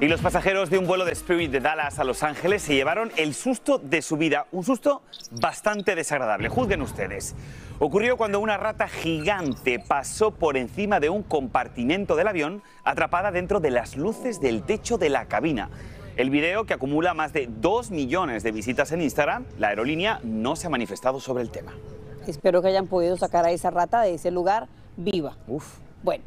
Y los pasajeros de un vuelo de Spirit de Dallas a Los Ángeles se llevaron el susto de su vida, un susto bastante desagradable, juzguen ustedes. Ocurrió cuando una rata gigante pasó por encima de un compartimento del avión atrapada dentro de las luces del techo de la cabina. El video, que acumula más de 2 millones de visitas en Instagram, la aerolínea no se ha manifestado sobre el tema. Espero que hayan podido sacar a esa rata de ese lugar viva. Uf. Bueno,